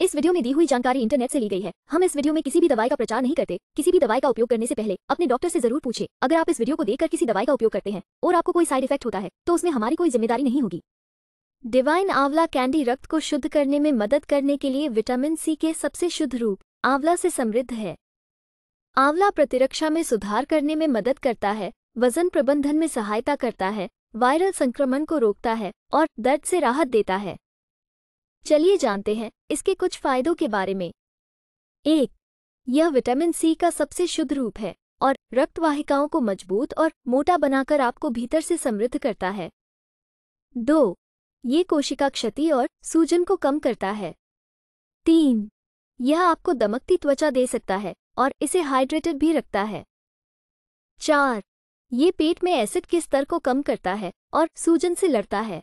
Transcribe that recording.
इस वीडियो में दी हुई जानकारी इंटरनेट से ली गई है हम इस वीडियो में किसी भी दवाई का प्रचार नहीं करते किसी भी दवाई का उपयोग करने से पहले अपने डॉक्टर से जरूर पूछे अगर आप इस वीडियो को देखकर किसी दवाई का उपयोग करते हैं और आपको कोई साइड इफेक्ट होता है तो उसमें हमारी कोई जिम्मेदारी नहीं होगी डिवाइन आंवला कैंडी रक्त को शुद्ध करने में मदद करने के लिए विटामिन सी के सबसे शुद्ध रूप आंवला से समृद्ध है आंवला प्रतिरक्षा में सुधार करने में मदद करता है वजन प्रबंधन में सहायता करता है वायरल संक्रमण को रोकता है और दर्द से राहत देता है चलिए जानते हैं इसके कुछ फायदों के बारे में एक यह विटामिन सी का सबसे शुद्ध रूप है और रक्तवाहिकाओं को मजबूत और मोटा बनाकर आपको भीतर से समृद्ध करता है दो ये कोशिका क्षति और सूजन को कम करता है तीन यह आपको दमकती त्वचा दे सकता है और इसे हाइड्रेटेड भी रखता है चार ये पेट में एसिड के स्तर को कम करता है और सूजन से लड़ता है